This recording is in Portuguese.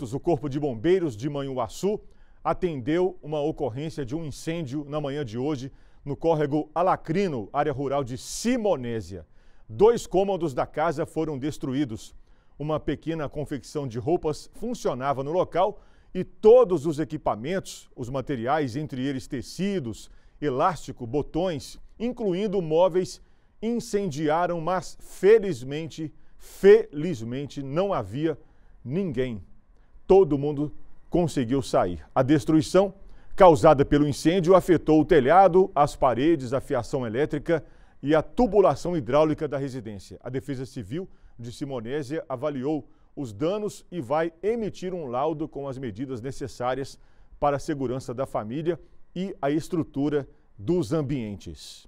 O Corpo de Bombeiros de Manhuaçu atendeu uma ocorrência de um incêndio na manhã de hoje no córrego Alacrino, área rural de Simonésia. Dois cômodos da casa foram destruídos. Uma pequena confecção de roupas funcionava no local e todos os equipamentos, os materiais, entre eles tecidos, elástico, botões, incluindo móveis, incendiaram, mas felizmente, felizmente não havia ninguém todo mundo conseguiu sair. A destruição causada pelo incêndio afetou o telhado, as paredes, a fiação elétrica e a tubulação hidráulica da residência. A Defesa Civil de Simonésia avaliou os danos e vai emitir um laudo com as medidas necessárias para a segurança da família e a estrutura dos ambientes.